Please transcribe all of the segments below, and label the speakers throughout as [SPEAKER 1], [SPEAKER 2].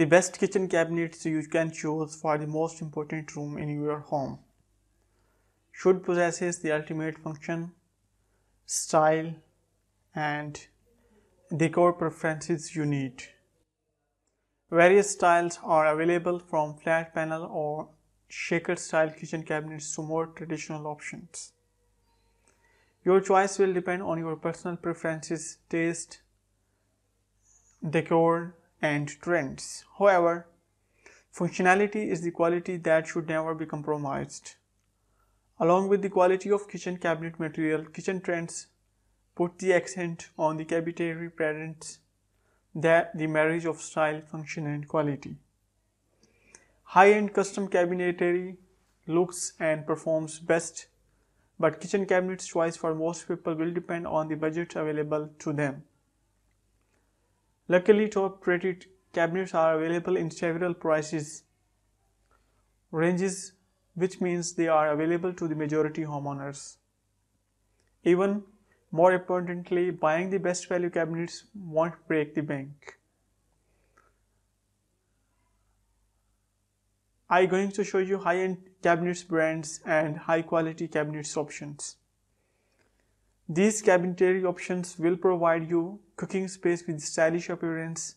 [SPEAKER 1] The best kitchen cabinets you can choose for the most important room in your home should possesses the ultimate function, style, and decor preferences you need. Various styles are available from flat panel or shaker style kitchen cabinets to more traditional options. Your choice will depend on your personal preferences, taste, decor, and trends. However, functionality is the quality that should never be compromised. Along with the quality of kitchen cabinet material, kitchen trends put the accent on the cabinetry patterns that the marriage of style, function and quality. High-end custom cabinetry looks and performs best, but kitchen cabinets choice for most people will depend on the budget available to them. Luckily, top rated cabinets are available in several prices ranges, which means they are available to the majority homeowners. Even more importantly, buying the best value cabinets won't break the bank. I'm going to show you high-end cabinets brands and high-quality cabinets options. These cabinetry options will provide you cooking space with stylish appearance,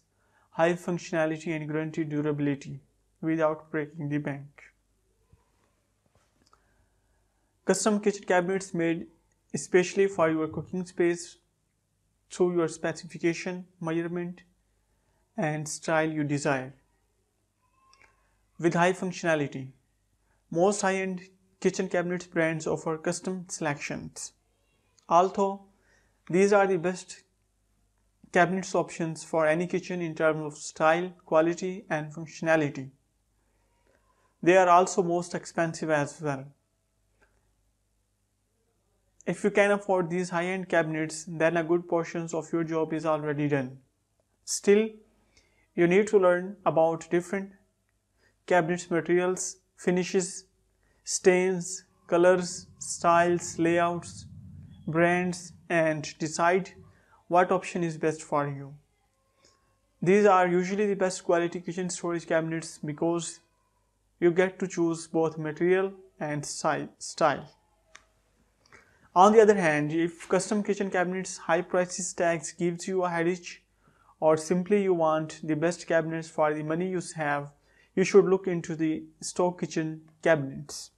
[SPEAKER 1] high functionality and guaranteed durability without breaking the bank. Custom kitchen cabinets made especially for your cooking space through your specification, measurement, and style you desire. With high functionality, most high end kitchen cabinets brands offer custom selections Although these are the best cabinets options for any kitchen in terms of style, quality and functionality. They are also most expensive as well. If you can afford these high-end cabinets, then a good portion of your job is already done. Still, you need to learn about different cabinets materials, finishes, stains, colors, styles, layouts, brands and decide what option is best for you. These are usually the best quality kitchen storage cabinets because you get to choose both material and style. On the other hand, if custom kitchen cabinets high prices tags gives you a headache or simply you want the best cabinets for the money you have, you should look into the stock kitchen cabinets.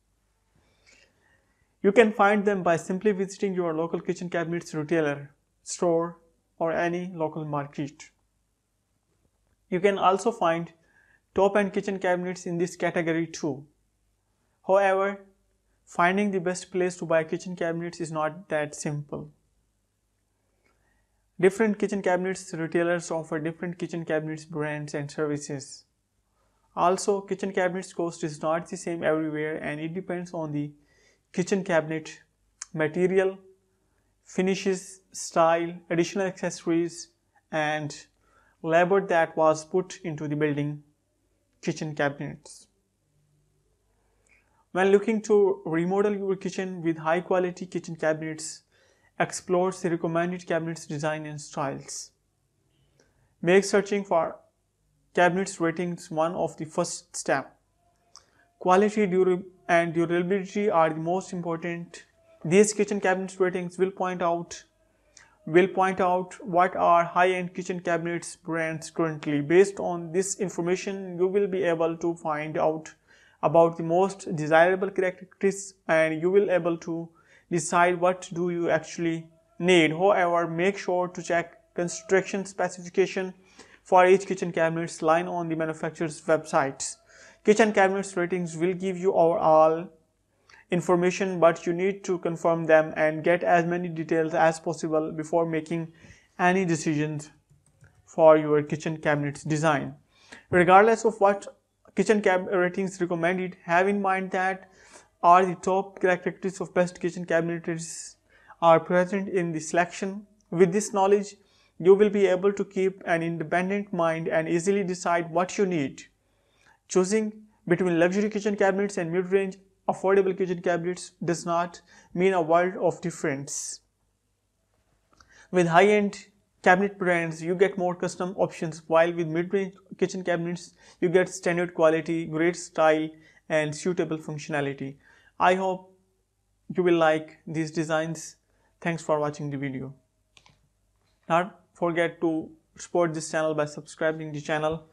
[SPEAKER 1] You can find them by simply visiting your local kitchen cabinets retailer, store, or any local market. You can also find top-end kitchen cabinets in this category too. However, finding the best place to buy kitchen cabinets is not that simple. Different kitchen cabinets retailers offer different kitchen cabinets brands and services. Also, kitchen cabinets cost is not the same everywhere and it depends on the kitchen cabinet, material, finishes, style, additional accessories, and labor that was put into the building kitchen cabinets. When looking to remodel your kitchen with high quality kitchen cabinets, explore the recommended cabinets design and styles. Make searching for cabinets ratings one of the first step. Quality, durability, and durability are the most important. These kitchen cabinets ratings will point out will point out what are high-end kitchen cabinets brands currently. Based on this information, you will be able to find out about the most desirable characteristics and you will able to decide what do you actually need. However, make sure to check construction specification for each kitchen cabinets line on the manufacturer's websites kitchen cabinets ratings will give you overall information but you need to confirm them and get as many details as possible before making any decisions for your kitchen cabinets design regardless of what kitchen cabinet ratings recommended have in mind that are the top characteristics of best kitchen cabinets are present in the selection with this knowledge you will be able to keep an independent mind and easily decide what you need Choosing between luxury kitchen cabinets and mid-range affordable kitchen cabinets does not mean a world of difference. With high-end cabinet brands, you get more custom options, while with mid-range kitchen cabinets, you get standard quality, great style, and suitable functionality. I hope you will like these designs. Thanks for watching the video. Not forget to support this channel by subscribing the channel